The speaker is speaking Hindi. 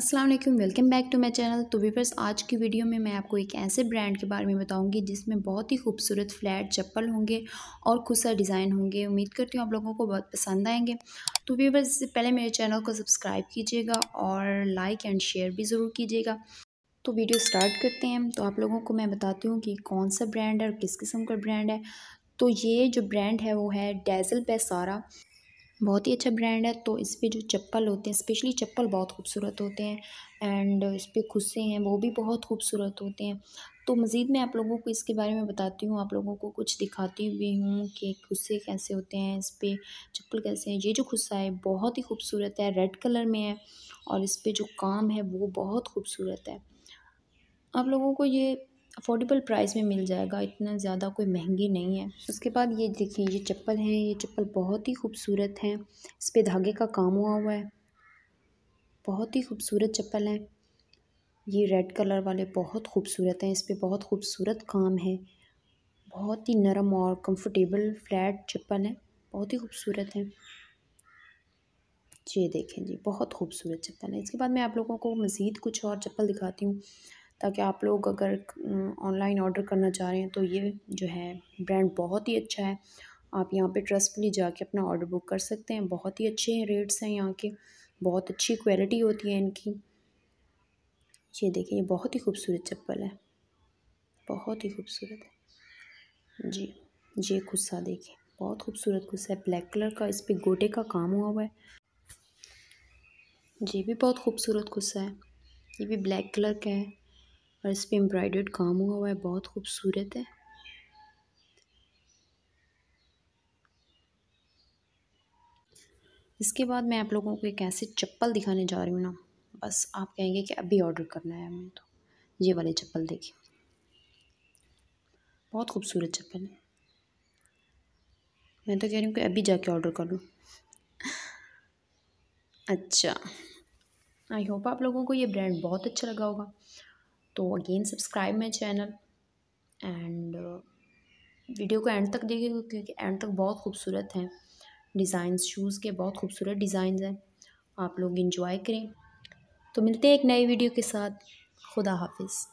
अस्सलाम वालेकुम welcome back to my channel तो वीवर्स आज की वीडियो में मैं आपको एक ऐसे ब्रांड के बारे में बताऊंगी जिसमें बहुत ही खूबसूरत फ्लैट चप्पल होंगे और खुद डिज़ाइन होंगे उम्मीद करती हूँ आप लोगों को बहुत पसंद आएंगे तो वीवर्स इससे पहले मेरे चैनल को सब्सक्राइब कीजिएगा और लाइक एंड शेयर भी ज़रूर कीजिएगा तो वीडियो स्टार्ट करते हैं तो आप लोगों को मैं बताती हूँ कि कौन सा ब्रांड है और किस किस्म का ब्रांड है तो ये जो ब्रांड है वो है डेजल बेसारा बहुत ही अच्छा ब्रांड है तो इस पर जो चप्पल होते हैं स्पेशली चप्पल बहुत खूबसूरत होते हैं एंड इस पर खुस्से हैं वो भी बहुत खूबसूरत होते हैं तो मज़ीद मैं आप लोगों को इसके बारे में बताती हूँ आप लोगों को कुछ दिखाती भी हूँ कि खुस्से कैसे होते हैं इस पर चप्पल कैसे हैं ये जो खुस्सा है बहुत ही खूबसूरत है रेड कलर में है और इस पर जो काम है वो बहुत खूबसूरत है आप लोगों को ये अफोर्डेबल प्राइस में मिल जाएगा इतना ज़्यादा कोई महंगी नहीं है उसके बाद ये देखिए ये चप्पल हैं ये चप्पल बहुत ही खूबसूरत हैं इस पर धागे का काम हुआ हुआ है बहुत ही खूबसूरत चप्पल हैं ये रेड कलर वाले बहुत खूबसूरत हैं इस पर बहुत खूबसूरत काम है बहुत ही नरम और कंफर्टेबल फ्लैट चप्पल है बहुत ही खूबसूरत है ये देखें जी बहुत खूबसूरत चप्पल है इसके बाद मैं आप लोगों को मज़ीद कुछ और चप्पल दिखाती हूँ ताकि आप लोग अगर ऑनलाइन ऑर्डर करना चाह रहे हैं तो ये जो है ब्रांड बहुत ही अच्छा है आप यहाँ पे ट्रस्टफुली जाके अपना ऑर्डर बुक कर सकते हैं बहुत ही अच्छे रेट्स हैं यहाँ के बहुत अच्छी क्वालिटी होती है इनकी ये देखिए ये बहुत ही खूबसूरत चप्पल है बहुत ही खूबसूरत है जी ये गुस्सा देखिए बहुत खूबसूरत गुस्सा है ब्लैक कलर का इस पर गोटे का काम हुआ हुआ है ये भी बहुत खूबसूरत गुस्सा है ये भी ब्लैक कलर का है और इस पर एम्ब्रॉयडर्ड काम हुआ हुआ है बहुत खूबसूरत है इसके बाद मैं आप लोगों को एक ऐसे चप्पल दिखाने जा रही हूँ ना बस आप कहेंगे कि अभी ऑर्डर करना है हमें तो ये वाले चप्पल देखिए बहुत खूबसूरत चप्पल है मैं तो कह रही हूँ कि अभी जाके ऑर्डर कर लूँ अच्छा आई होप आप लोगों को ये ब्रांड बहुत अच्छा लगा होगा तो again subscribe my channel and video को एंड तक देखिएगा क्योंकि एंड तक बहुत खूबसूरत हैं डिज़ाइंस शूज़ के बहुत खूबसूरत डिज़ाइन हैं आप लोग इन्जॉय करें तो मिलते हैं एक नई वीडियो के साथ खुदा हाफिज़